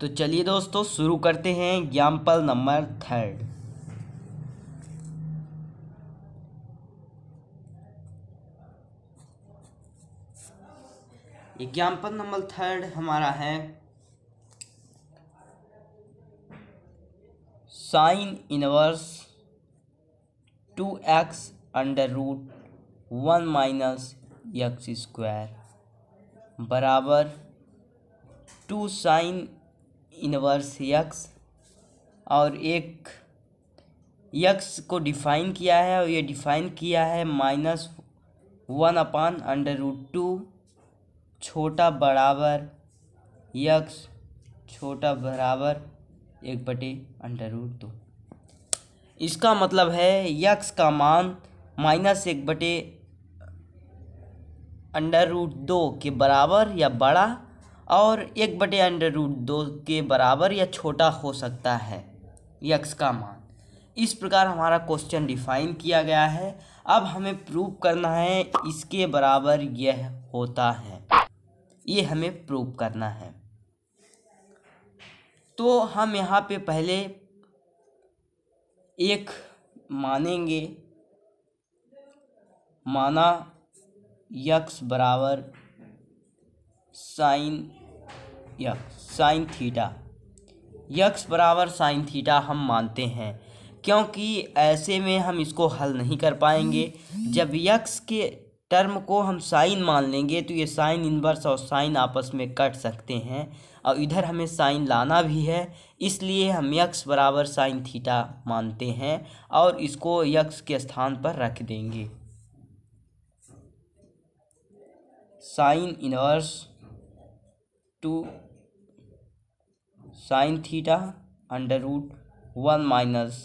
तो चलिए दोस्तों शुरू करते हैं example number third example number third हमारा है sine inverse two X under root one minus x square बराबर टू साइन इनवर्स यक्स और एक यक्स को डिफाइन किया है और ये डिफाइन किया है minus one upon under root two छोटा बराबर यक्स छोटा बराबर एक बटे अंडर रूट दो इसका मतलब है यक्स का मान माइनस एक बटे अंडर रूट दो के बराबर या बड़ा और एक बटे अंडर रूट दो के बराबर या छोटा हो सकता है यक्स का मान इस प्रकार हमारा क्वेश्चन डिफाइन किया गया है अब हमें प्रूव करना है इसके बराबर यह होता है ये हमें प्रूव करना है तो हम यहाँ पे पहले एक मानेंगे माना यक्स बराबर sine X sine theta X बराबर साइन थीटा हम मानते हैं क्योंकि ऐसे में हम इसको हल नहीं कर पाएंगे जब यक्स के टर्म को हम साइन मान लेंगे तो ये साइन इन्वर्स और साइन आपस में कट सकते हैं और इधर हमें साइन लाना भी है इसलिए हम यक्स बराबर साइन थीटा मानते हैं और इसको यक्स के स्थान पर रख देंगे sine inverse two sine theta under root one minus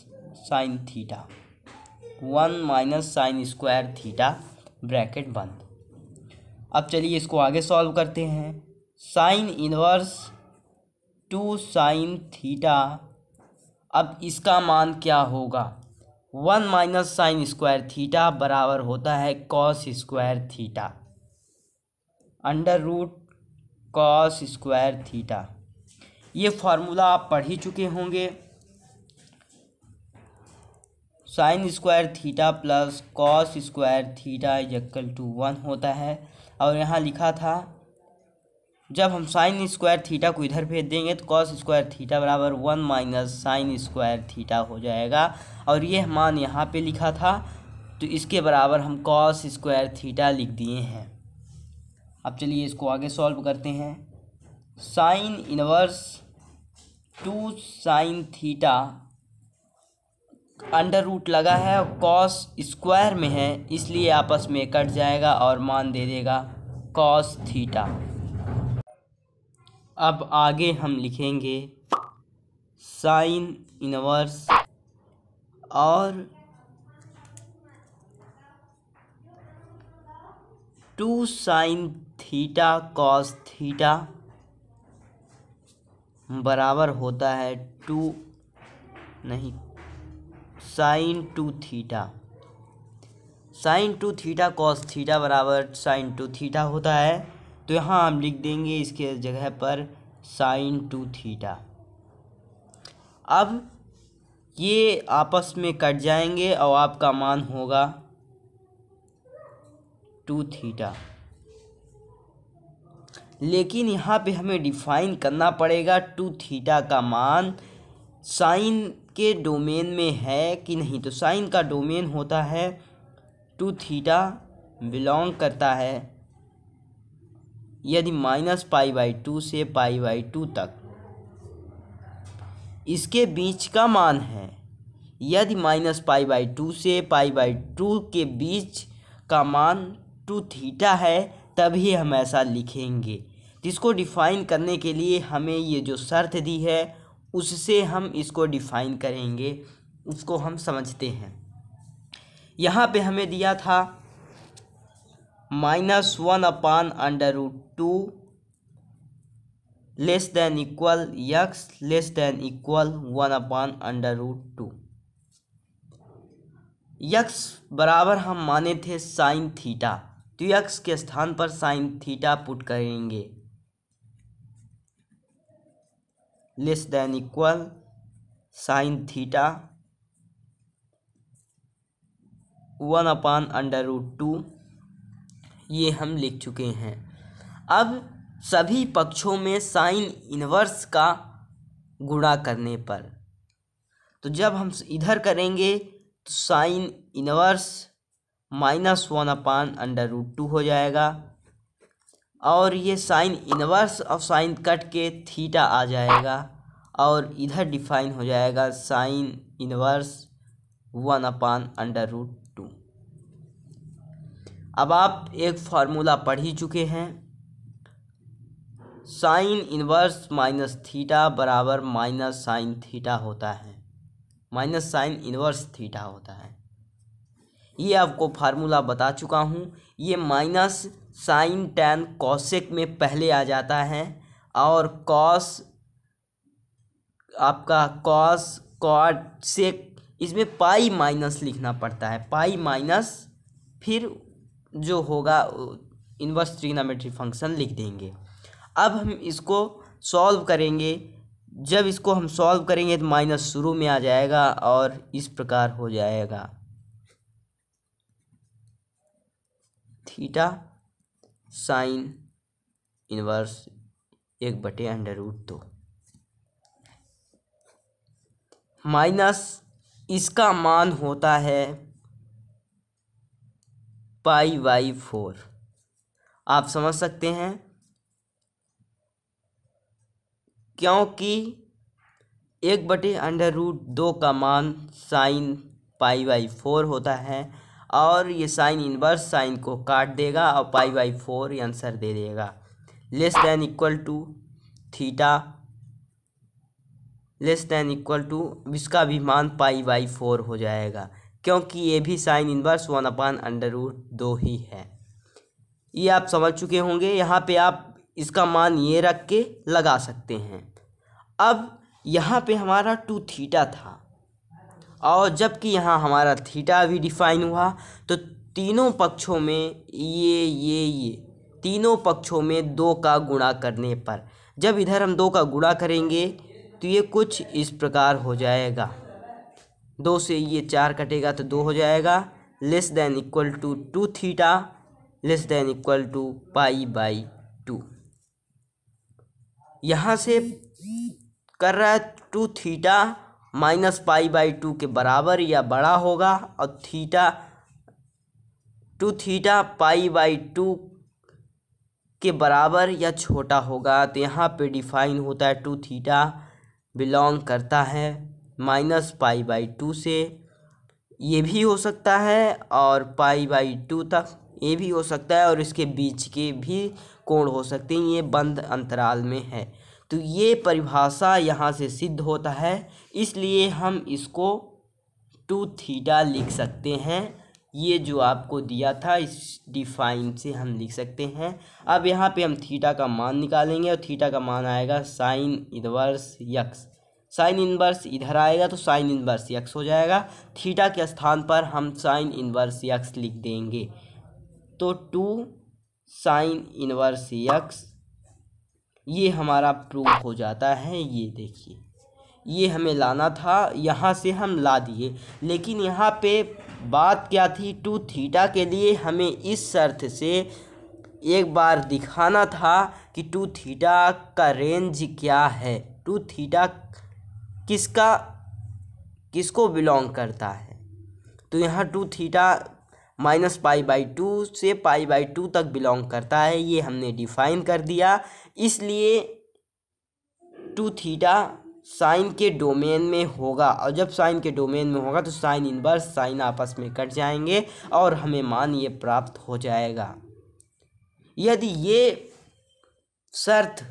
sine theta one minus sine square theta bracket बंद अब चलिए इसको आगे सॉल्व करते हैं sine inverse two sine theta अब इसका मान क्या होगा one minus sine square theta बराबर होता है cos square theta under root cos square theta ये फार्मूला आप पढ़ ही चुके होंगे sine square theta plus cos square theta equal to one होता है और यहाँ लिखा था जब हम साइन स्क्वायर थीटा को इधर भेज देंगे तो कॉस स्क्वायर थीटा बराबर one minus sine square theta हो जाएगा और ये मान यहाँ पे लिखा था तो इसके बराबर हम कॉस स्क्वायर थीटा लिख दिए हैं अब चलिए इसको आगे सॉल्व करते हैं sine inverse two sine theta under root लगा है और कॉस स्क्वायर में है इसलिए आपस में कट जाएगा और मान दे देगा कॉस थीटा अब आगे हम लिखेंगे साइन इनवर्स और two sine theta cos theta बराबर होता है टू नहीं sine two theta sine two theta cos theta बराबर साइन टू थीटा होता है तो यहाँ हम लिख देंगे इसके जगह पर साइन टू थीटा अब ये आपस में कट जाएंगे और आपका मान होगा टू थीटा लेकिन यहाँ पे हमें डिफाइन करना पड़ेगा टू थीटा का मान साइन के डोमेन में है कि नहीं तो साइन का डोमेन होता है टू थीटा बिलोंग करता है यदि माइनस पाई बाई टू से पाई बाई टू तक इसके बीच का मान है यदि माइनस पाई बाई टू से पाई बाई टू के बीच का मान टू थीटा है तभी हम ऐसा लिखेंगे जिसको डिफ़ाइन करने के लिए हमें ये जो शर्त दी है उससे हम इसको डिफ़ाइन करेंगे उसको हम समझते हैं यहाँ पे हमें दिया था minus one upon under root two less than equal X less than equal one upon under root two X बराबर हम माने थे साइन थीटा तो यक्स के स्थान पर साइन थीटा पुट करेंगे less than equal sine theta one upon under root two ये हम लिख चुके हैं अब सभी पक्षों में साइन इनवर्स का गुणा करने पर तो जब हम इधर करेंगे तो sine inverse minus one upon under root two हो जाएगा और ये sine inverse of sine cut के थीटा आ जाएगा और इधर डिफाइन हो जाएगा sine inverse one upon under root two अब आप एक फार्मूला पढ़ ही चुके हैं साइन इनवर्स माइनस थीटा बराबर माइनस साइन थीटा होता है माइनस साइन इनवर्स थीटा होता है ये आपको फार्मूला बता चुका हूँ ये माइनस साइन टैन कॉसेक में पहले आ जाता है और कॉस आपका कॉस कॉट सेक इसमें पाई माइनस लिखना पड़ता है पाई माइनस फिर जो होगा इन्वर्स ट्रिग्नोमेट्री फंक्शन लिख देंगे अब हम इसको सॉल्व करेंगे जब इसको हम सॉल्व करेंगे तो माइनस शुरू में आ जाएगा और इस प्रकार हो जाएगा थीटा साइन इनवर्स एक बटे अंडर रूट दो माइनस इसका मान होता है पाई वाई फोर आप समझ सकते हैं क्योंकि एक बटे अंडर रूट दो का मान साइन पाई बाई फोर होता है और ये साइन इनवर्स साइन को काट देगा और पाई बाई फोर आंसर दे देगा less than equal two theta less than equal to इसका भी मान पाई बाई फोर हो जाएगा क्योंकि ये भी sine inverse one upon under root दो ही है ये आप समझ चुके होंगे यहाँ पे आप इसका मान ये रख के लगा सकते हैं अब यहाँ पे हमारा टू थीटा था और जबकि यहाँ हमारा थीटा भी डिफाइन हुआ तो तीनों पक्षों में ये ये ये तीनों पक्षों में दो का गुणा करने पर जब इधर हम दो का गुणा करेंगे तो ये कुछ इस प्रकार हो जाएगा दो से ये चार कटेगा तो दो हो जाएगा less than equal to two theta less than equal to pi by two यहाँ से कर रहा है two theta minus pi by two के बराबर या बड़ा होगा और theta two theta pi by two के बराबर या छोटा होगा तो यहाँ पे डिफाइन होता है टू थीटा बिलोंग करता है माइनस पाई बाई टू से ये भी हो सकता है और पाई बाई टू तक ये भी हो सकता है और इसके बीच के भी कोण हो सकते हैं ये बंद अंतराल में है तो ये परिभाषा यहाँ से सिद्ध होता है इसलिए हम इसको टू थीटा लिख सकते हैं ये जो आपको दिया था इस डिफाइन से हम लिख सकते हैं अब यहाँ पे हम थीटा का मान निकालेंगे और थीटा का मान आएगा sine inverse X sine inverse इधर आएगा तो साइन इनवर्स यक्स हो जाएगा थीटा के स्थान पर हम साइन इनवर्स यक्स लिख देंगे तो टू साइन इनवर्स यक्स ये हमारा प्रूफ हो जाता है ये देखिए ये हमें लाना था यहाँ से हम ला दिए लेकिन यहाँ पे बात क्या थी टू थीटा के लिए हमें इस शर्त से एक बार दिखाना था कि टू थीटा का रेंज क्या है टू थीटा किसका किसको बिलोंग करता है तो यहाँ two theta minus pi by two से पाई बाई टू तक बिलोंग करता है ये हमने डिफ़ाइन कर दिया इसलिए टू थीटा साइन के डोमेन में होगा और जब साइन के डोमेन में होगा तो साइन इनवर्स साइन आपस में कट जाएंगे और हमें मान ये प्राप्त हो जाएगा यदि ये शर्त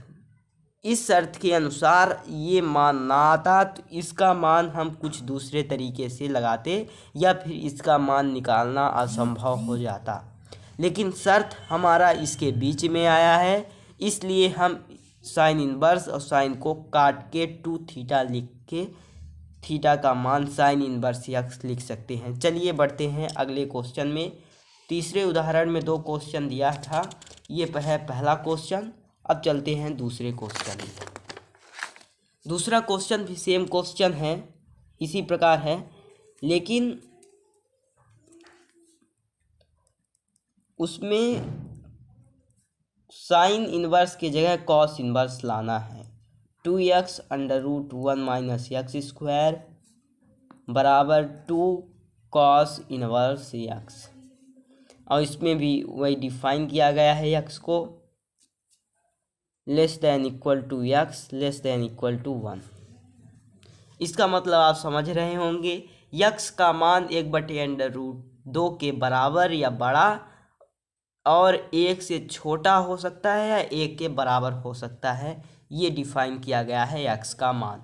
इस शर्त के अनुसार ये मान ना आता तो इसका मान हम कुछ दूसरे तरीके से लगाते या फिर इसका मान निकालना असंभव हो जाता लेकिन शर्त हमारा इसके बीच में आया है इसलिए हम साइन इनवर्स और साइन को काट के टू थीटा लिख के थीटा का मान साइन इनवर्स यक्स लिख सकते हैं चलिए बढ़ते हैं अगले क्वेश्चन में तीसरे उदाहरण में दो क्वेश्चन दिया था ये है पहला क्वेश्चन अब चलते हैं दूसरे क्वेश्चन में दूसरा क्वेश्चन भी सेम क्वेश्चन है इसी प्रकार है लेकिन उसमें साइन इनवर्स की जगह कॉस इनवर्स लाना है two X under root one minus x square बराबर टू कॉस इनवर्स एक्स और इसमें भी वही डिफाइन किया गया है एक्स को less than equal to X less than equal to one इसका मतलब आप समझ रहे होंगे यक्स का मान एक बटे अंडर रूट दो के बराबर या बड़ा और एक से छोटा हो सकता है या एक के बराबर हो सकता है ये डिफाइन किया गया है एक्स का मान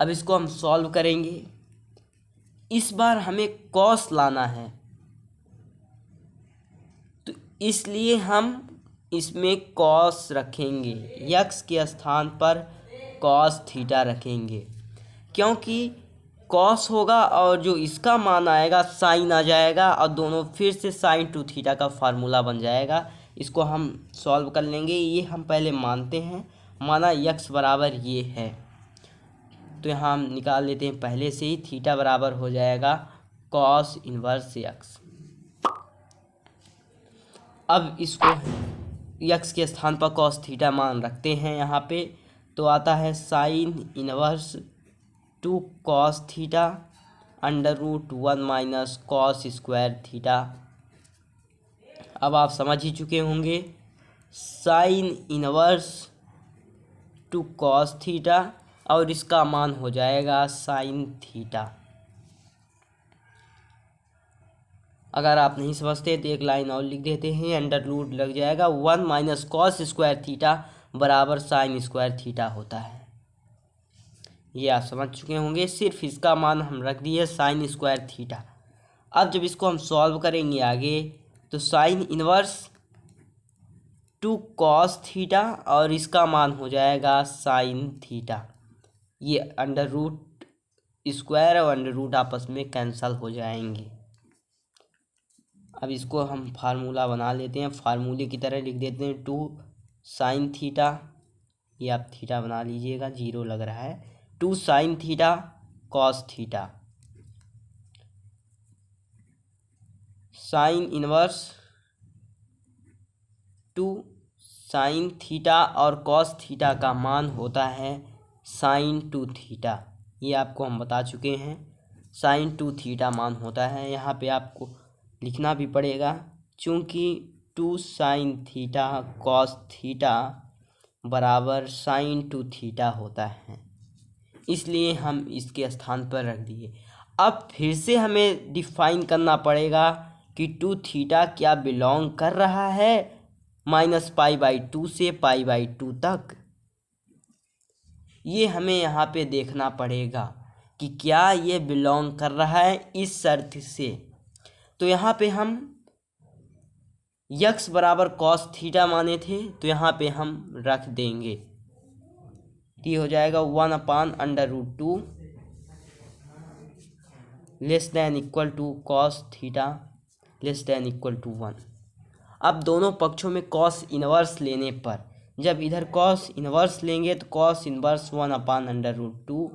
अब इसको हम सॉल्व करेंगे इस बार हमें कॉस लाना है तो इसलिए हम इसमें कॉस रखेंगे यक्स के स्थान पर कॉस थीटा रखेंगे क्योंकि कॉस होगा और जो इसका मान आएगा साइन आ जाएगा और दोनों फिर से साइन टू थीटा का फार्मूला बन जाएगा इसको हम सॉल्व कर लेंगे ये हम पहले मानते हैं माना यक्स बराबर ये है तो यहाँ हम निकाल लेते हैं पहले से ही थीटा बराबर हो जाएगा कॉस इनवर्स यक्स अब इसको यक्स के स्थान पर कॉस थीटा मान रखते हैं यहाँ पे तो आता है sine inverse two cos theta under root one minus cos square theta अब आप समझ ही चुके होंगे sine inverse two cos theta और इसका मान हो जाएगा साइन थीटा अगर आप नहीं समझते तो एक लाइन और लिख देते हैं अंडर रूट लग जाएगा one minus cos square theta बराबर साइन स्क्वायर थीटा होता है ये आप समझ चुके होंगे सिर्फ इसका मान हम रख दिए साइन स्क्वायर थीटा अब जब इसको हम सॉल्व करेंगे आगे तो sine inverse two cos theta और इसका मान हो जाएगा साइन थीटा ये अंडर रूट स्क्वायर और अंडर रूट आपस में कैंसल हो जाएंगे अब इसको हम फार्मूला बना लेते हैं फार्मूले की तरह लिख देते हैं टू साइन थीटा ये आप थीटा बना लीजिएगा जीरो लग रहा है two sine theta cos theta sine inverse two sine theta और कॉस थीटा का मान होता है साइन टू थीटा ये आपको हम बता चुके हैं साइन टू थीटा मान होता है यहाँ पे आपको लिखना भी पड़ेगा चूँकि two sine theta cos theta बराबर साइन टू थीटा होता है इसलिए हम इसके स्थान पर रख दिए अब फिर से हमें डिफाइन करना पड़ेगा कि टू थीटा क्या बिलोंग कर रहा है माइनस पाई बाई टू से पाई बाई टू तक ये हमें यहाँ पे देखना पड़ेगा कि क्या ये बिलोंग कर रहा है इस शर्त से तो यहाँ पे हम यक्स बराबर कॉस थीटा माने थे तो यहाँ पे हम रख देंगे टी हो जाएगा one upon under root two less than equal to cos theta less than equal to one अब दोनों पक्षों में कॉस इनवर्स लेने पर जब इधर कॉस इनवर्स लेंगे तो cos inverse one upon under root two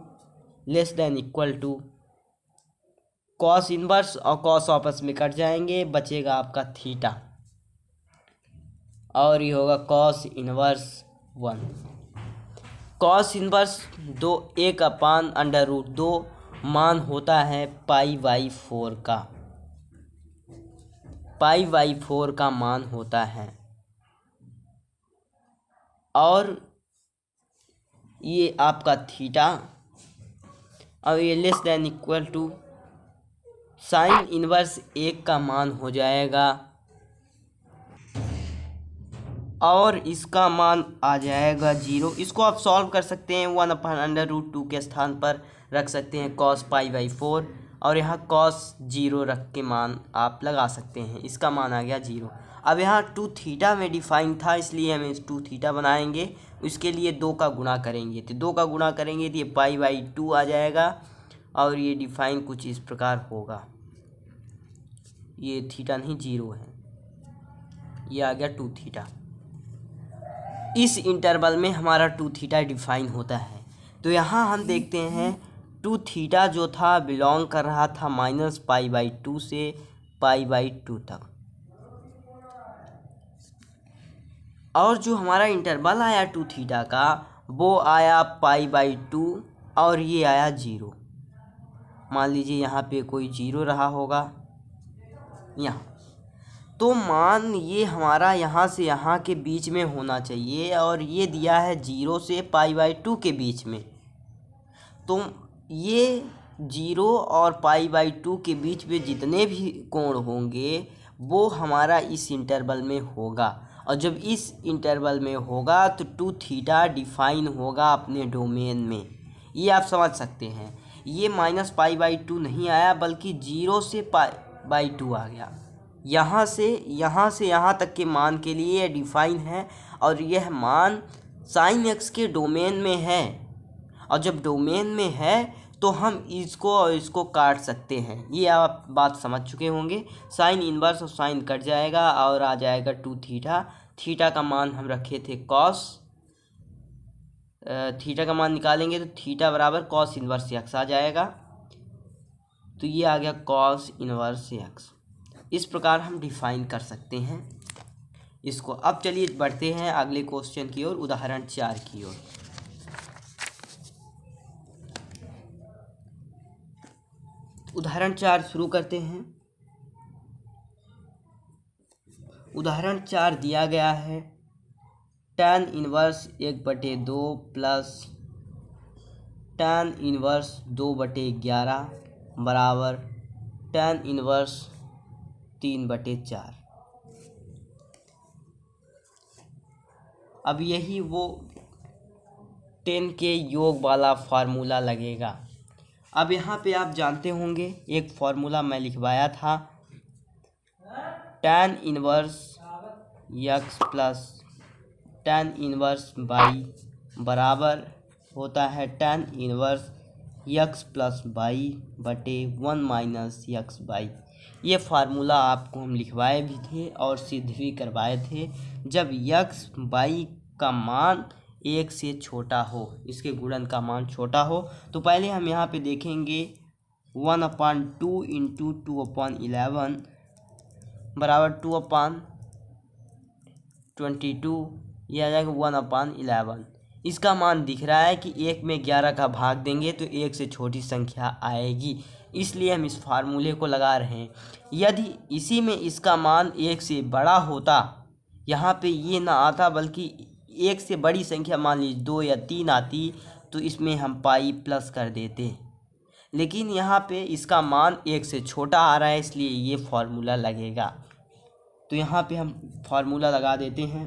less than equal to cos inverse और कॉस आपस में कट जाएंगे बचेगा आपका थीटा और ये होगा cos inverse one cos inverse दो एक पान अंडर रूट दो मान होता है पाई वाई फोर का पाई वाई फोर का मान होता है और ये आपका थीटा और ये less than equal to sine inverse एक का मान हो जाएगा और इसका मान आ जाएगा जीरो इसको आप सॉल्व कर सकते हैं one upon under root two के स्थान पर रख सकते हैं कॉस पाई बाई फोर और यहाँ कॉस जीरो रख के मान आप लगा सकते हैं इसका मान आ गया जीरो अब यहाँ टू थीटा में डिफाइन था इसलिए हम इस टू थीटा बनाएंगे उसके लिए दो का गुणा करेंगे तो दो का गुणा करेंगे तो ये पाई बाई टू आ जाएगा और ये डिफाइन कुछ इस प्रकार होगा ये थीटा नहीं जीरो है ये आ गया टू थीटा इस इंटरवल में हमारा टू थीटा डिफाइन होता है तो यहाँ हम देखते हैं टू थीटा जो था बिलोंग कर रहा था माइनस पाई बाई टू से पाई बाई टू तक और जो हमारा इंटरवल आया टू थीटा का वो आया पाई बाई टू और ये आया जीरो मान लीजिए यहाँ पे कोई जीरो रहा होगा यहाँ तो मान ये हमारा यहाँ से यहाँ के बीच में होना चाहिए और ये दिया है जीरो से पाई बाई टू के बीच में तो ये जीरो और पाई बाई टू के बीच में जितने भी कोण होंगे वो हमारा इस इंटरवल में होगा और जब इस इंटरवल में होगा तो टू थीटा डिफाइन होगा अपने डोमेन में ये आप समझ सकते हैं ये माइनस पाई बाई टू नहीं आया बल्कि जीरो से पाई बाई टू आ गया यहाँ से यहाँ से यहाँ तक के मान के लिए यह डिफाइन है और यह मान साइन एक्स के डोमेन में है और जब डोमेन में है तो हम इसको और इसको काट सकते हैं ये आप बात समझ चुके होंगे साइन इनवर्स और साइन कट जाएगा और आ जाएगा टू थीटा थीटा का मान हम रखे थे कॉस थीटा का मान निकालेंगे तो थीटा बराबर कॉस इनवर्स एक्स आ जाएगा तो ये आ गया कॉस इनवर्स एक्स इस प्रकार हम डिफाइन कर सकते हैं इसको अब चलिए बढ़ते हैं अगले क्वेश्चन की ओर उदाहरण चार की ओर उदाहरण चार शुरू करते हैं उदाहरण चार दिया गया है टेन इनवर्स एक बटे दो प्लस टेन इनवर्स दो बटे ग्यारह बराबर टेन इनवर्स तीन बटे चार अब यही वो टेन के योग वाला फार्मूला लगेगा अब यहाँ पे आप जानते होंगे एक फार्मूला मैं लिखवाया था tan inverse x plus tan inverse by बराबर होता है tan inverse x plus by बटे वन माइनस यक्स बाई ये फार्मूला आपको हम लिखवाए भी थे और सिद्ध भी करवाए थे जब यक्स बाई का मान एक से छोटा हो इसके गुणन का मान छोटा हो तो पहले हम यहाँ पे देखेंगे one upon two into two upon eleven बराबर टू अपॉन ट्वेंटी टू यह आ जाएगा वन अपान इलेवन इसका मान दिख रहा है कि एक में ग्यारह का भाग देंगे तो एक से छोटी संख्या आएगी इसलिए हम इस फार्मूले को लगा रहे हैं यदि इसी में इसका मान एक से बड़ा होता यहाँ पे ये ना आता बल्कि एक से बड़ी संख्या मान लीजिए दो या तीन आती तो इसमें हम पाई प्लस कर देते लेकिन यहाँ पे इसका मान एक से छोटा आ रहा है इसलिए ये फार्मूला लगेगा तो यहाँ पे हम फार्मूला लगा देते हैं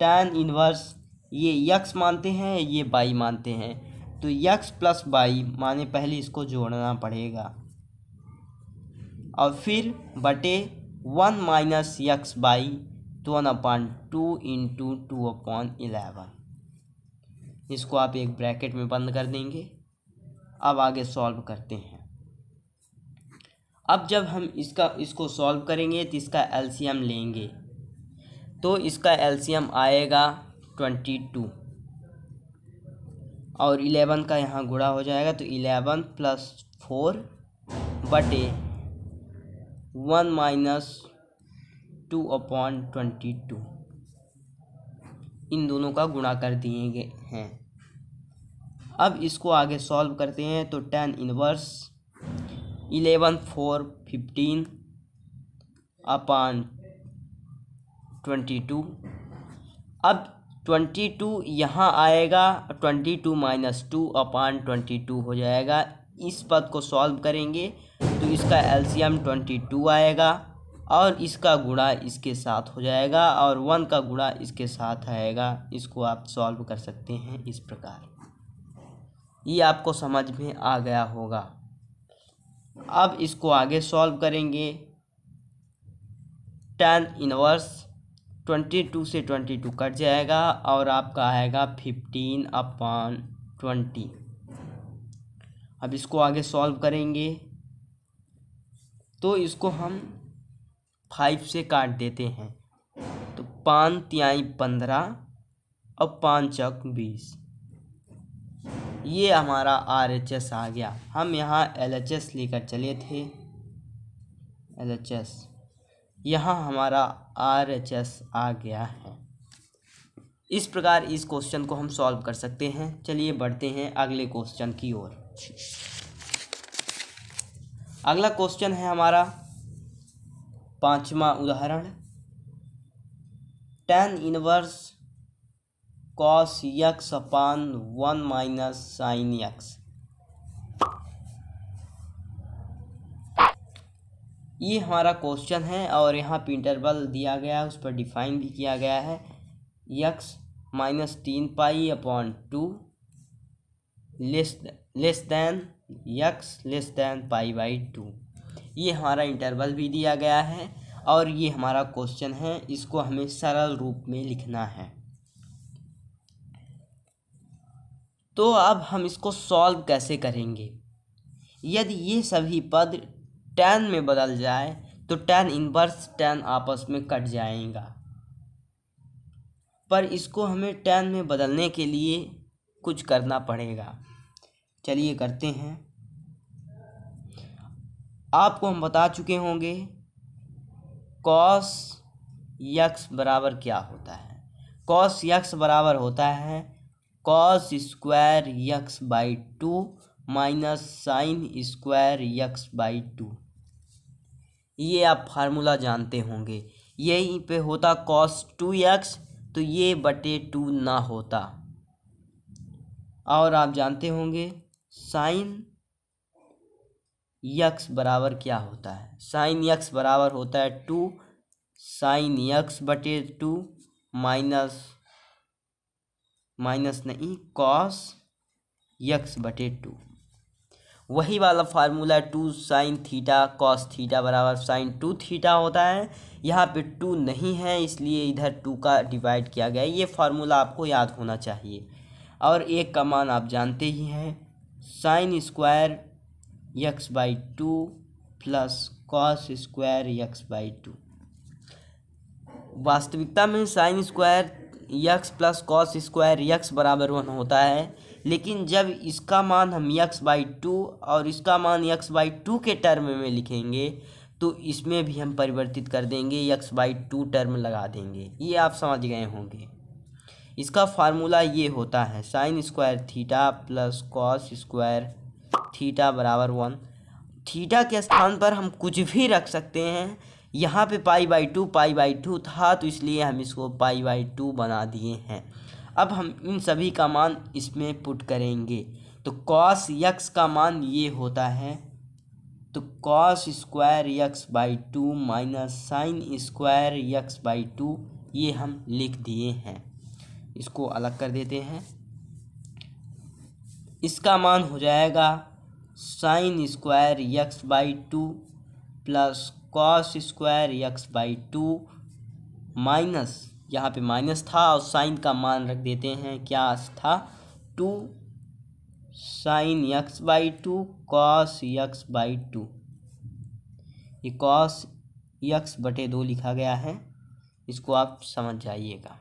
टैन इनवर्स ये यक्स मानते हैं ये बाई मानते हैं तो यक्स प्लस वाई माने पहले इसको जोड़ना पड़ेगा और फिर बटे one minus x by two one upon two into two upon eleven इसको आप एक ब्रैकेट में बंद कर देंगे अब आगे सॉल्व करते हैं अब जब हम इसका इसको सॉल्व करेंगे तो इसका एलसीएम लेंगे तो इसका एलसीएम आएगा ट्वेंटी टू और इलेवन का यहाँ गुणा हो जाएगा तो इलेवन प्लस फोर बटे one minus two upon twenty two इन दोनों का गुणा कर दिए गए हैं अब इसको आगे सॉल्व करते हैं तो tan inverse eleven four fifteen upon twenty two अब ट्वेंटी टू यहाँ आएगा twenty two minus two upon twenty two हो जाएगा इस पद को सॉल्व करेंगे तो इसका एलसीएम ट्वेंटी टू आएगा और इसका गुणा इसके साथ हो जाएगा और वन का गुणा इसके साथ आएगा इसको आप सॉल्व कर सकते हैं इस प्रकार ये आपको समझ में आ गया होगा अब इसको आगे सॉल्व करेंगे टेन इनवर्स ट्वेंटी टू से ट्वेंटी टू कट जाएगा और आपका आएगा फिफ्टीन अपॉन ट्वेंटी अब इसको आगे सॉल्व करेंगे तो इसको हम फाइव से काट देते हैं तो पाँच त्याई पंद्रह और पाँच चक बीस ये हमारा आर एच एस आ गया हम यहाँ एल एच एस लेकर चले थे एल एच एस यहाँ हमारा आर एच एस आ गया है इस प्रकार इस क्वेश्चन को हम सॉल्व कर सकते हैं चलिए बढ़ते हैं अगले क्वेश्चन की ओर अगला क्वेश्चन है हमारा पांचवा उदाहरण tan inverse cos x upon one minus sine x ये हमारा क्वेश्चन है और यहाँ पे इंटरवल दिया गया है उस पर डिफाइन भी किया गया है यक्स माइनस तीन pi upon two less less than x less than pi by two ये हमारा इंटरवल भी दिया गया है और ये हमारा क्वेश्चन है इसको हमें सरल रूप में लिखना है तो अब हम इसको सॉल्व कैसे करेंगे यदि ये सभी पद टेन में बदल जाए तो टेन इनवर्स टेन आपस में कट जाएगा पर इसको हमें टेन में बदलने के लिए कुछ करना पड़ेगा चलिए करते हैं आपको हम बता चुके होंगे कॉस यक्स बराबर क्या होता है कॉस यक्स बराबर होता है cos square x by two minus sine square x by two ये आप फार्मूला जानते होंगे यहीं पे होता कॉस टू एक्स तो ये बटे टू ना होता और आप जानते होंगे साइन यक्स बराबर क्या होता है साइन यक्स बराबर होता है टू साइन यक्स बटे टू माइनस माइनस नहीं कॉस यक्स बटे टू वही वाला formula two sine theta cos theta बराबर साइन टू थीटा होता है यहाँ पे टू नहीं है इसलिए इधर टू का डिवाइड किया गया है ये फार्मूला आपको याद होना चाहिए और एक का मान आप जानते ही हैं sine square x by two plus cos square x by two वास्तविकता में sine square x plus cos square x बराबर वन होता है लेकिन जब इसका मान हम यक्स बाई टू और इसका मान यक्स बाई टू के टर्म में लिखेंगे तो इसमें भी हम परिवर्तित कर देंगे यक्स बाई टू टर्म लगा देंगे ये आप समझ गए होंगे इसका फार्मूला ये होता है sine square theta plus cos square theta बराबर वन थीटा के स्थान पर हम कुछ भी रख सकते हैं यहाँ पे pi by two pi by two था तो इसलिए हम इसको पाई बाई टू बना दिए हैं अब हम इन सभी का मान इसमें पुट करेंगे तो कॉस यक्स का मान ये होता है तो cos square x by two minus sine square x by two ये हम लिख दिए हैं इसको अलग कर देते हैं इसका मान हो जाएगा sine square x by two plus cos square x by two minus यहाँ पे माइनस था और साइन का मान रख देते हैं क्या था two sine x by two cos x by two ये कॉस यक्स बटे दो लिखा गया है इसको आप समझ जाइएगा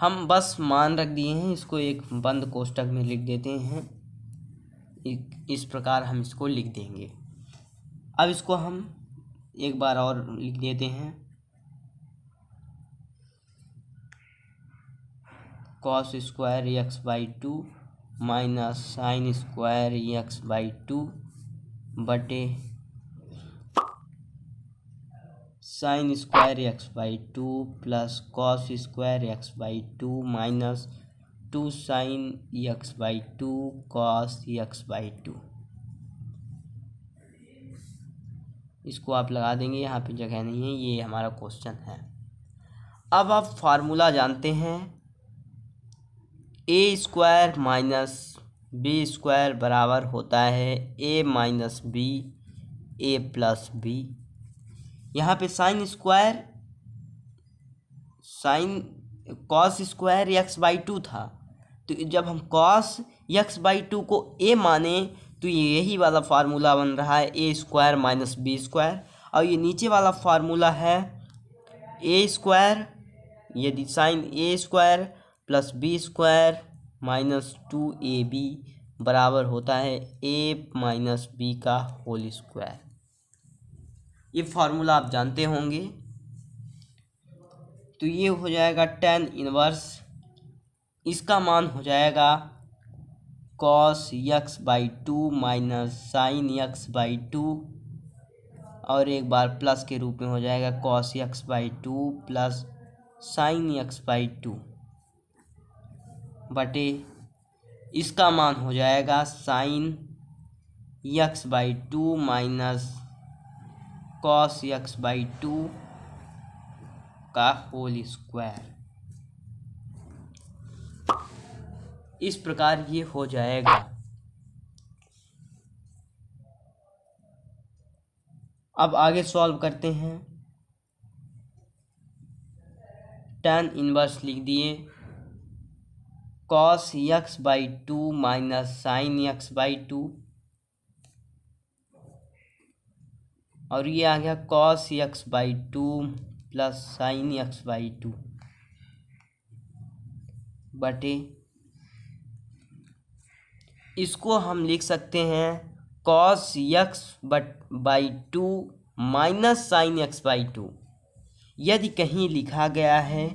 हम बस मान रख दिए हैं इसको एक बंद कोष्टक में लिख देते हैं इस प्रकार हम इसको लिख देंगे अब इसको हम एक बार और लिख देते हैं cos square x by two minus sine square x by two बटे sine square x by two plus cos square x by two minus two sine x by two cos x by two इसको आप लगा देंगे यहाँ पे जगह नहीं है ये हमारा क्वेश्चन है अब आप फार्मूला जानते हैं a square minus b square बराबर होता है a minus b a plus b यहाँ पे sine square sine cos square x by two था तो जब हम कॉस एक्स बाई टू को ए माने तो ये यही वाला फार्मूला बन रहा है a square minus b square और ये नीचे वाला फार्मूला है ए स्क्वायर यदि साइन a square plus b square minus two a b बराबर होता है ए माइनस बी का होल स्क्वायर ये फार्मूला आप जानते होंगे तो ये हो जाएगा टेन इनवर्स इसका मान हो जाएगा cos x by two minus sine x by two और एक बार प्लस के रूप में हो जाएगा cos x by two plus sine x by two बटे इसका मान हो जाएगा sine x by two minus cos x by two का होल स्क्वायर इस प्रकार ये हो जाएगा अब आगे सॉल्व करते हैं टेन इनवर्स लिख दिए cos x by two minus sine x by two और ये आ गया cos x by two plus sine x by two बटे इसको हम लिख सकते हैं कॉस यक्स बट by two minus sine x by two यदि कहीं लिखा गया है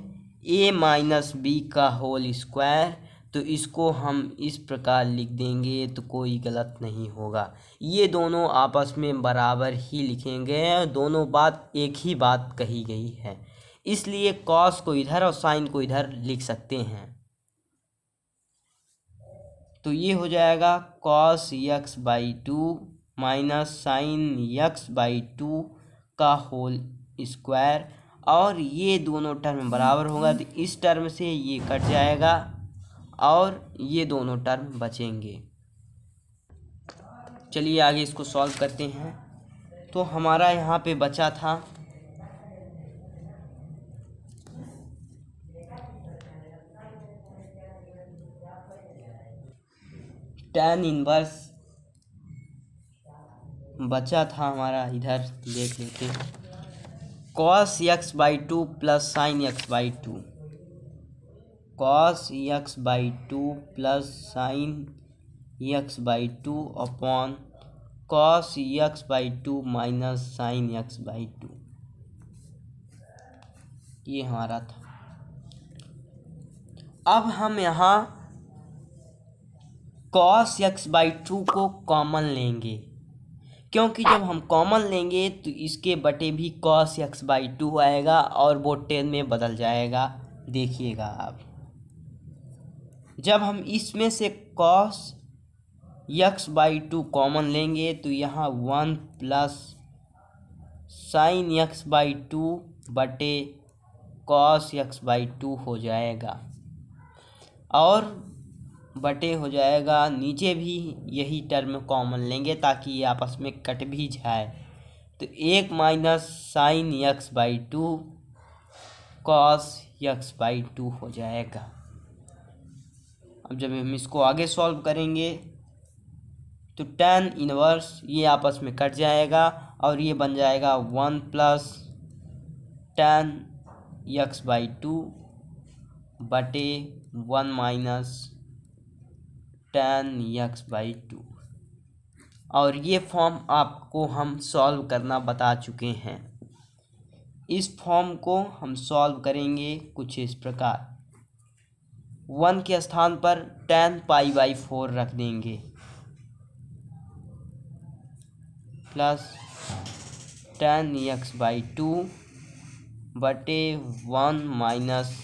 ए माइनस बी का होल स्क्वायर तो इसको हम इस प्रकार लिख देंगे तो कोई गलत नहीं होगा ये दोनों आपस में बराबर ही लिखेंगे दोनों बात एक ही बात कही गई है इसलिए कॉस को इधर और साइन को इधर लिख सकते हैं तो ये हो जाएगा cos x by two minus sine x by two का होल स्क्वायर और ये दोनों टर्म बराबर होगा तो इस टर्म से ये कट जाएगा और ये दोनों टर्म बचेंगे चलिए आगे इसको सॉल्व करते हैं तो हमारा यहाँ पे बचा था टेन इनवर्स बचा था हमारा इधर देख लेते हैं cos x by two plus sine x by two cos x by two plus sine x by two upon cos x by two minus sine x by two ये हमारा था अब हम यहाँ कॉस एक्स बाई टू को common लेंगे क्योंकि जब हम कॉमन लेंगे तो इसके बटे भी कॉस एक्स बाई टू आएगा और वो टेन में बदल जाएगा देखिएगा आप जब हम इसमें से cos x by two common लेंगे तो यहाँ one plus sine x by two बटे कॉस यक्स बाई टू हो जाएगा और बटे हो जाएगा नीचे भी यही टर्म कॉमन लेंगे ताकि ये आपस में कट भी जाए तो एक minus sine x by two cos x by two हो जाएगा अब जब हम इसको आगे सॉल्व करेंगे तो टेन इनवर्स ये आपस में कट जाएगा और ये बन जाएगा one plus tan x by two बटे one minus tan x by two और ये फॉर्म आपको हम सॉल्व करना बता चुके हैं इस फॉर्म को हम सॉल्व करेंगे कुछ इस प्रकार वन के स्थान पर टेन पाई बाई फोर रख देंगे plus tan x by two बटे one minus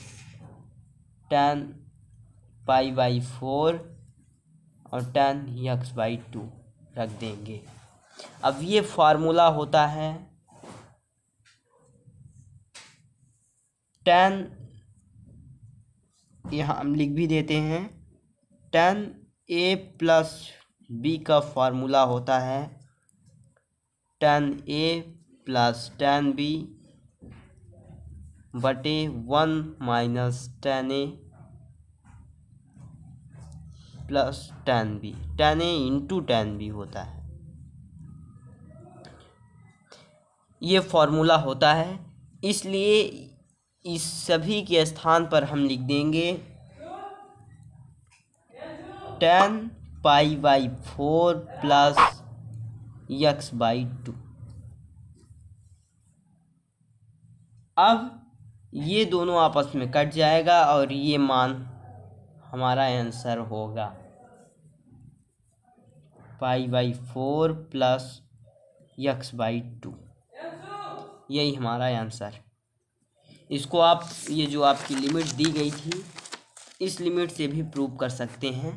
tan pi by four और टेन यक्स बाई टू रख देंगे अब ये फार्मूला होता है टेन यहाँ हम लिख भी देते हैं टेन ए प्लस बी का फार्मूला होता है tan a plus tan b बटे one minus tan a plus tan b tan a into tan b होता है ये फॉर्मूला होता है इसलिए इस सभी के स्थान पर हम लिख देंगे tan pi by four plus x by two अब ये दोनों आपस में कट जाएगा और ये मान हमारा आंसर होगा pi by four plus x by two यही हमारा आंसर इसको आप ये जो आपकी लिमिट दी गई थी इस लिमिट से भी प्रूव कर सकते हैं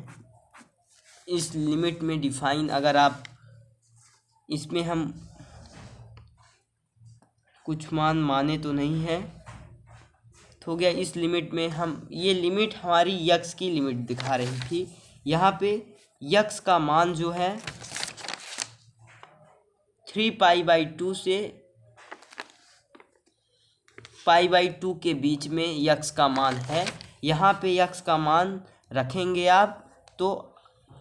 इस लिमिट में डिफाइन अगर आप इसमें हम कुछ मान माने तो नहीं है हो गया इस लिमिट में हम ये लिमिट हमारी यक्स की लिमिट दिखा रही थी यहाँ पे यक्स का मान जो है थ्री पाई बाई टू से पाई बाई टू के बीच में यक्स का मान है यहाँ पे यक्स का मान रखेंगे आप तो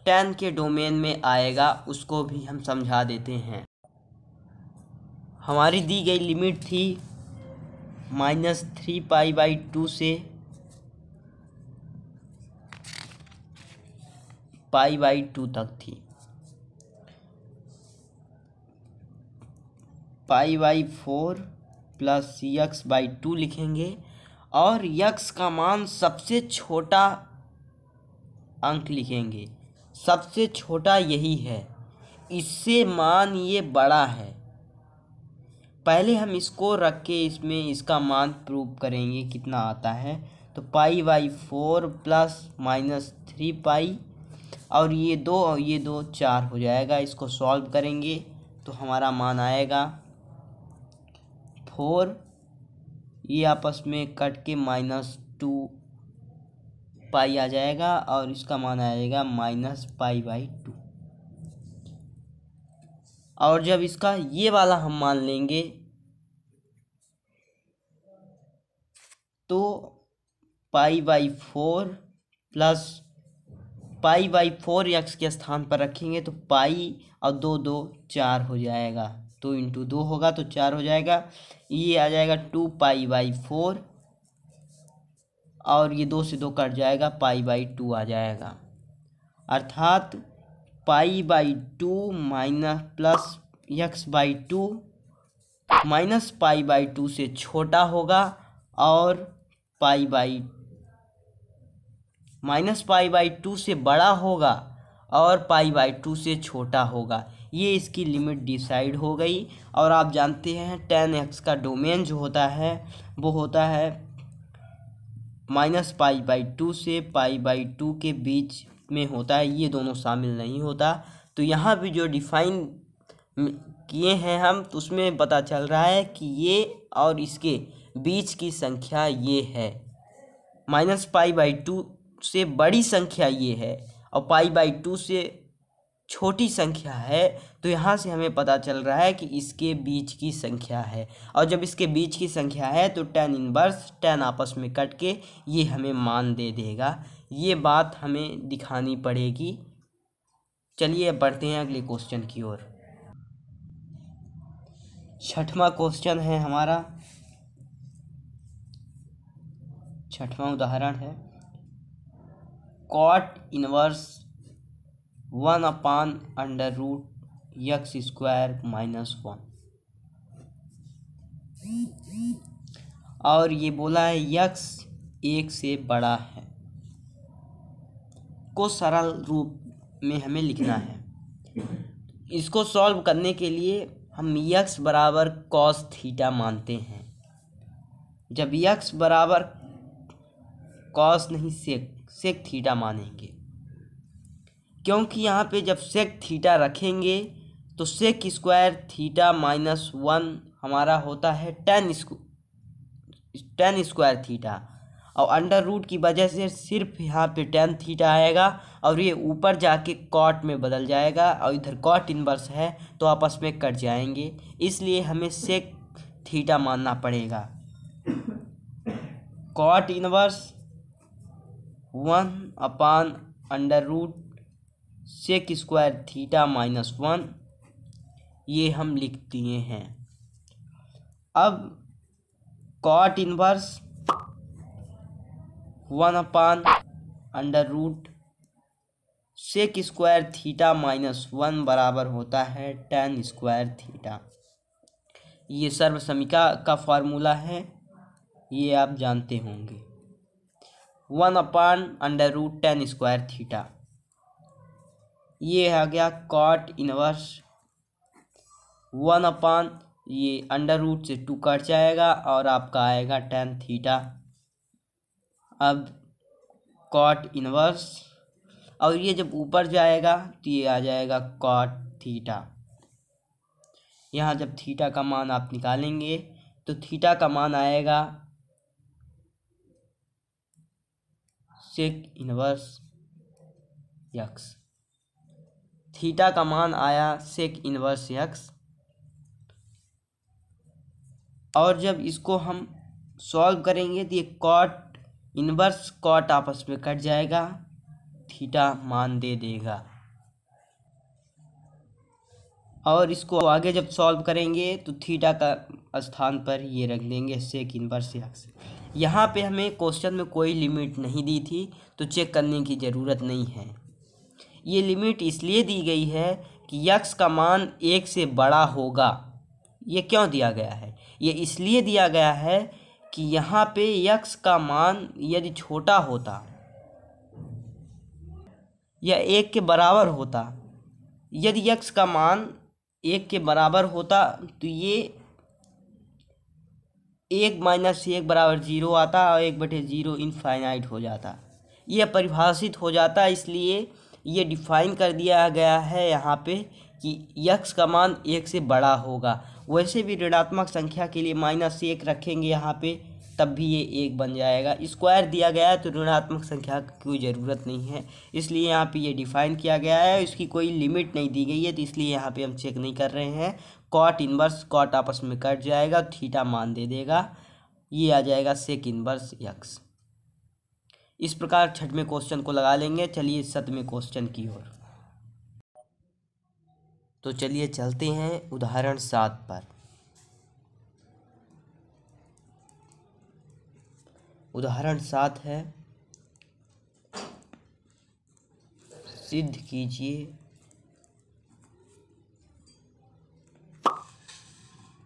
टेन के डोमेन में आएगा उसको भी हम समझा देते हैं हमारी दी गई लिमिट थी minus three pi by two से पाई बाई टू तक थी pi by four plus x by two लिखेंगे और यक्स का मान सबसे छोटा अंक लिखेंगे सबसे छोटा यही है इससे मान ये बड़ा है पहले हम इसको रख के इसमें इसका मान प्रूव करेंगे कितना आता है तो pi by four plus minus three pi और ये दो और ये दो चार हो जाएगा इसको सॉल्व करेंगे तो हमारा मान आएगा फोर ये आपस में कट के माइनस टू पाई आ जाएगा और इसका मान आएगा माइनस पाई बाई टू और जब इसका ये वाला हम मान लेंगे तो pi by four plus pi by four x के स्थान पर रखेंगे तो पाई और दो दो चार हो जाएगा तो इंटू दो होगा तो चार हो जाएगा ये आ जाएगा टू पाई बाई फोर और ये दो से दो कट जाएगा पाई बाई टू आ जाएगा अर्थात pi by two minus plus x by two minus pi by two से छोटा होगा और pi by minus pi by two से बड़ा होगा और पाई बाई टू से छोटा होगा ये इसकी लिमिट डिसाइड हो गई और आप जानते हैं टेन एक्स का डोमेन जो होता है वो होता है माइनस पाई बाई टू से पाई बाई टू के बीच में होता है ये दोनों शामिल नहीं होता तो यहाँ भी जो डिफाइन किए हैं हम तो उसमें पता चल रहा है कि ये और इसके बीच की संख्या ये है माइनस पाई बाई टू से बड़ी संख्या ये है और पाई बाई टू से छोटी संख्या है तो यहाँ से हमें पता चल रहा है कि इसके बीच की संख्या है और जब इसके बीच की संख्या है तो टेन इनवर्स टेन आपस में कट के ये हमें मान दे देगा ये बात हमें दिखानी पड़ेगी चलिए बढ़ते हैं अगले क्वेश्चन की ओर छठवा क्वेश्चन है हमारा छठवां उदाहरण है cot inverse one upon under root x square minus one और ये बोला है यक्स एक से बड़ा है को सरल रूप में हमें लिखना है इसको सॉल्व करने के लिए हम यक्स बराबर कॉस थीटा मानते हैं जब यक्स बराबर कॉस नहीं सेक सेक थीटा मानेंगे क्योंकि यहाँ पे जब सेक थीटा रखेंगे तो sec square theta minus one हमारा होता है टेन स्क् टेन स्क्वायर थीटा और अंडर रूट की वजह से सिर्फ यहाँ पे टेन थीटा आएगा और ये ऊपर जाके कॉट में बदल जाएगा और इधर कॉट इनवर्स है तो आपस में कट जाएंगे इसलिए हमें सेक थीटा मानना पड़ेगा cot inverse one upon under root sec square theta minus one ये हम लिख दिए हैं अब cot inverse one upon under root sec square theta minus one बराबर होता है टेन स्क्वायर थीटा ये सर्वसमिका का फॉर्मूला है ये आप जानते होंगे one upon under root tan square theta ये आ गया कॉट इनवर्स वन अपान ये अंडर रूट से टू कट जाएगा और आपका आएगा टेन थीटा अब कॉट इनवर्स और ये जब ऊपर जाएगा तो ये आ जाएगा कॉट थीटा यहाँ जब थीटा का मान आप निकालेंगे तो थीटा का मान आएगा सेक इनवर्स यक्स थीटा का मान आया सेक इनवर्स यक्स और जब इसको हम सॉल्व करेंगे तो ये कॉट इनवर्स कॉट आपस में कट जाएगा थीटा मान दे देगा और इसको आगे जब सॉल्व करेंगे तो थीटा का स्थान पर ये रख देंगे सेक इनवर्स यक्स यहाँ पे हमें क्वेश्चन में कोई लिमिट नहीं दी थी तो चेक करने की ज़रूरत नहीं है ये लिमिट इसलिए दी गई है कि यक्स का मान एक से बड़ा होगा ये क्यों दिया गया है ये इसलिए दिया गया है कि यहाँ पे यक्स का मान यदि छोटा होता या एक के बराबर होता यदि यक्स का मान एक के बराबर होता तो ये एक माइनस एक बराबर जीरो आता और एक बटे जीरो इनफाइनाइट हो जाता यह परिभाषित हो जाता इसलिए ये डिफाइन कर दिया गया है यहाँ पे कि यक्स का मान एक से बड़ा होगा वैसे भी ऋणात्मक संख्या के लिए माइनस एक रखेंगे यहाँ पे तब भी ये एक बन जाएगा स्क्वायर दिया गया है तो ऋणात्मक संख्या की कोई ज़रूरत नहीं है इसलिए यहाँ पे ये डिफाइन किया गया है इसकी कोई लिमिट नहीं दी गई है तो इसलिए यहाँ पे हम चेक नहीं कर रहे हैं कॉट इनवर्स कॉट आपस में कट जाएगा थीटा मान दे देगा ये आ जाएगा सेक इनवर्स यक्स इस प्रकार छठवें क्वेश्चन को लगा लेंगे चलिए सतवें क्वेश्चन की ओर तो चलिए चलते हैं उदाहरण सात पर उदाहरण सात है सिद्ध कीजिए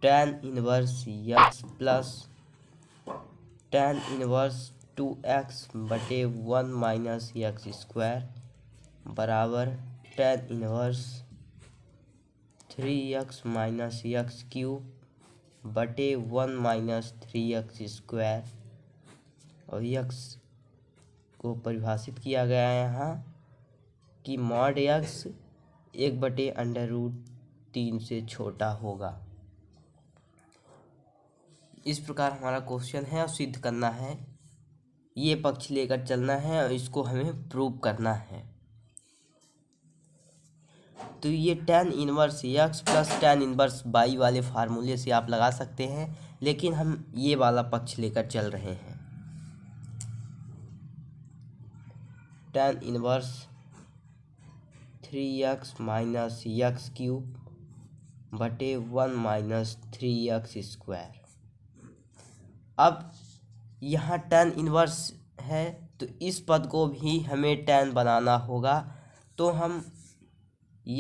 tan inverse x plus tan inverse two x बटे वन माइनस यक्स स्क्वायर बराबर tan inverse three x minus x cube बटे one minus three x square और यक्स को परिभाषित किया गया है यहाँ कि मॉड यक्स एक बटे अंडर रूट तीन से छोटा होगा इस प्रकार हमारा क्वेश्चन है और सिद्ध करना है ये पक्ष लेकर चलना है और इसको हमें प्रूव करना है तो ये tan inverse x plus tan inverse by वाले फार्मूले से आप लगा सकते हैं लेकिन हम ये वाला पक्ष लेकर चल रहे हैं tan inverse three x minus x cube बटे one minus three x square अब यहाँ टेन इन्वर्स है तो इस पद को भी हमें टेन बनाना होगा तो हम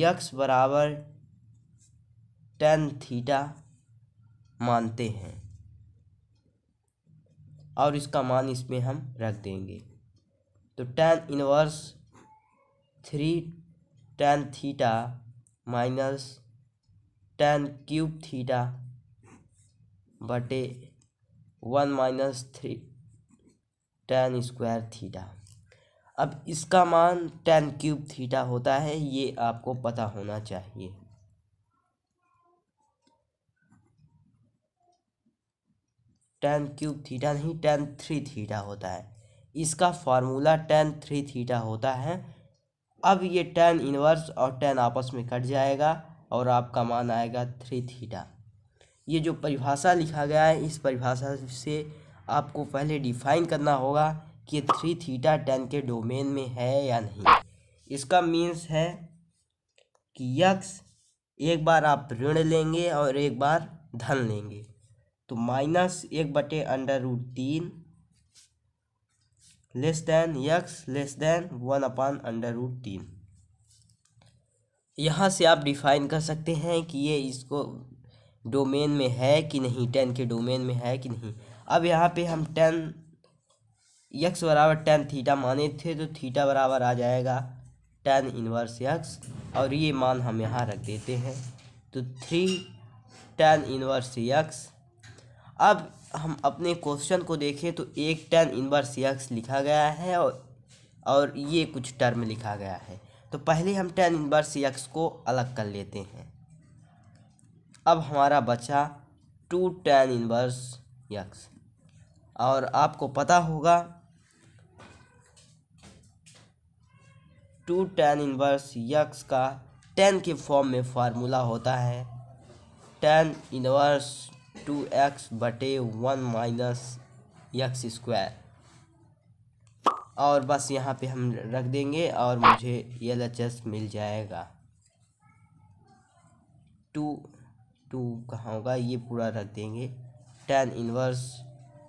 यक्स बराबर टेन थीटा मानते हैं और इसका मान इसमें हम रख देंगे तो tan inverse three tan theta minus tan cube theta बटे one minus three tan square theta अब इसका मान टेन क्यूब थीटा होता है ये आपको पता होना चाहिए टेन क्यूब थीटा नहीं टेन थ्री थीटा होता है इसका फार्मूला टेन थ्री थीटा होता है अब ये टेन इनवर्स और टेन आपस में कट जाएगा और आपका मान आएगा थ्री थीटा ये जो परिभाषा लिखा गया है इस परिभाषा से आपको पहले डिफाइन करना होगा कि थ्री थीटा टेन के डोमेन में है या नहीं इसका मीन्स है कि यक्स एक बार आप ऋण लेंगे और एक बार धन लेंगे तो माइनस एक बटे अंडर रूट तीन less than x less than one upon under root तीन यहाँ से आप डिफाइन कर सकते हैं कि ये इसको डोमेन में है कि नहीं टेन के डोमेन में है कि नहीं अब यहाँ पे हम टेन यक्स बराबर टेन थीटा माने थे तो थीटा बराबर आ जाएगा टेन इनवर्स यक्स और ये मान हम यहाँ रख देते हैं तो थ्री टेन इनवर्स यक्स अब हम अपने क्वेश्चन को देखें तो एक टेन इनवर्स यक्स लिखा गया है और और ये कुछ टर्म लिखा गया है तो पहले हम टेन इनवर्स यक्स को अलग कर लेते हैं अब हमारा बचा टू टेन इनवर्स यक्स और आपको पता होगा टू टेन इनवर्स यक्स का टेन के फॉर्म में फार्मूला होता है टेन इनवर्स टू एक्स बटे वन माइनस यक्स स्क्वायर और बस यहाँ पे हम रख देंगे और मुझे एल एच एस मिल जाएगा टू टू कहाँ होगा ये पूरा रख देंगे टेन इनवर्स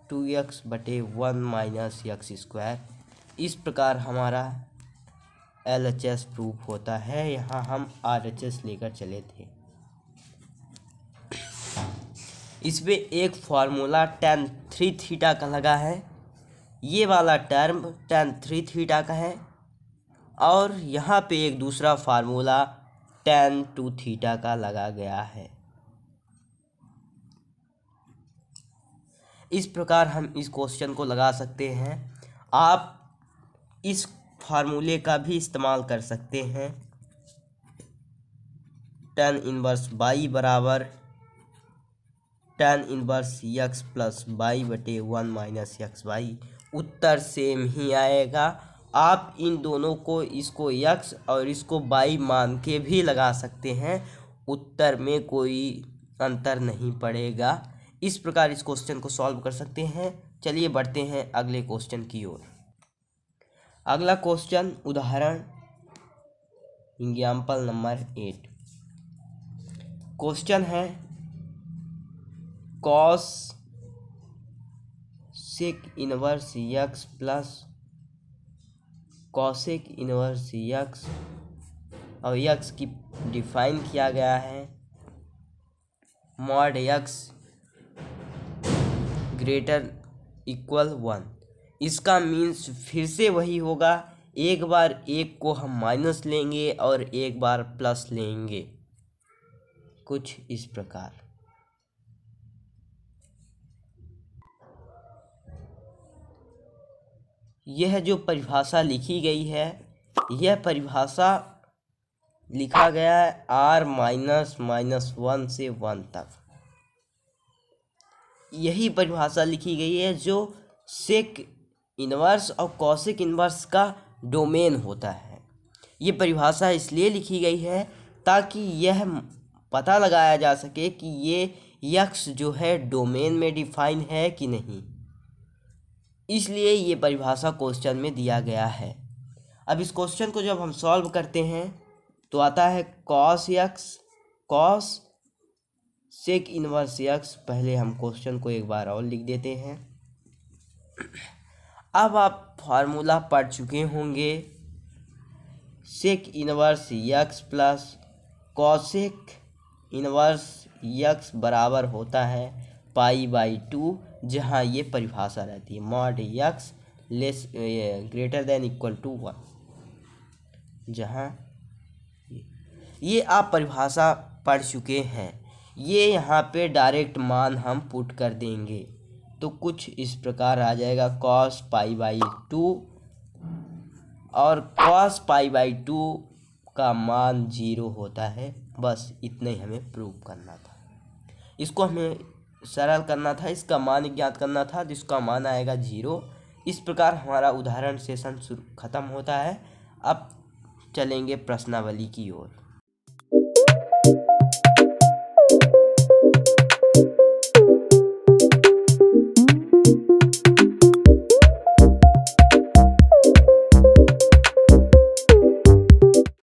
टू एक्स बटे वन माइनस एक्स स्क्वायर इस प्रकार हमारा एल एच एस प्रूफ होता है यहाँ हम आर एच एस लेकर चले थे इसमें एक फार्मूला टेन थ्री थीटा का लगा है ये वाला टर्म टेन थ्री थीटा का है और यहाँ पे एक दूसरा फार्मूला टेन टू थीटा का लगा गया है इस प्रकार हम इस क्वेश्चन को लगा सकते हैं आप इस फार्मूले का भी इस्तेमाल कर सकते हैं टेन इनवर्स बाई बराबर tan inverse x plus by बटे वन माइनस यक्स बाई उत्तर सेम ही आएगा आप इन दोनों को इसको यक्स और इसको बाई मान के भी लगा सकते हैं उत्तर में कोई अंतर नहीं पड़ेगा इस प्रकार इस क्वेश्चन को सॉल्व कर सकते हैं चलिए बढ़ते हैं अगले क्वेश्चन की ओर अगला क्वेश्चन उदाहरण एग्जाम्पल नंबर एट क्वेश्चन है cosec inverse x plus cosec inverse x और यक्स की डिफाइन किया गया है mod x greater equal one इसका मीन्स फिर से वही होगा एक बार एक को हम माइनस लेंगे और एक बार प्लस लेंगे कुछ इस प्रकार यह जो परिभाषा लिखी गई है यह परिभाषा लिखा गया है आर माइनस माइनस वन से वन तक यही परिभाषा लिखी गई है जो सेक इनवर्स और कौशिक इनवर्स का डोमेन होता है ये परिभाषा इसलिए लिखी गई है ताकि यह पता लगाया जा सके कि ये यक्ष जो है डोमेन में डिफाइन है कि नहीं इसलिए ये परिभाषा क्वेश्चन में दिया गया है अब इस क्वेश्चन को जब हम सॉल्व करते हैं तो आता है cos x cosec inverse x पहले हम क्वेश्चन को एक बार और लिख देते हैं अब आप फार्मूला पढ़ चुके होंगे sec inverse x plus cosec inverse x बराबर होता है पाई बाई टू जहाँ ये परिभाषा रहती है mod x less greater than equal to one जहाँ ये आप परिभाषा पढ़ चुके हैं ये यहाँ पे डायरेक्ट मान हम पुट कर देंगे तो कुछ इस प्रकार आ जाएगा कॉस पाई बाई टू और कॉस पाई बाई टू का मान जीरो होता है बस इतने ही हमें प्रूव करना था इसको हमें सरल करना था इसका मान ज्ञात करना था जिसका मान आएगा जीरो इस प्रकार हमारा उदाहरण सेशन शुरू ख़त्म होता है अब चलेंगे प्रश्नावली की ओर